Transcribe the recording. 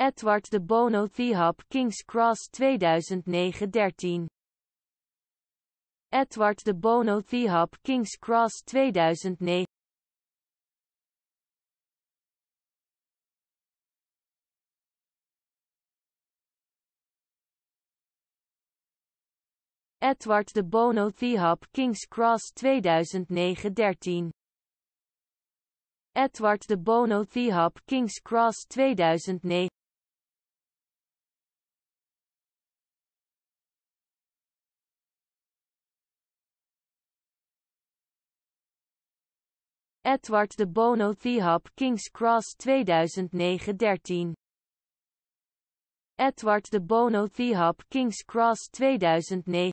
Edward de Bono Thehap King's Cross 2009-13 Edward de Bono Thehap King's Cross 2009 Edward de Bono Thehap King's Cross 2009-13 Edward de Bono Thehap King's Cross 2009 Edward de Bono Thehab King's Cross 2009-13 Edward de Bono Thehab King's Cross 2009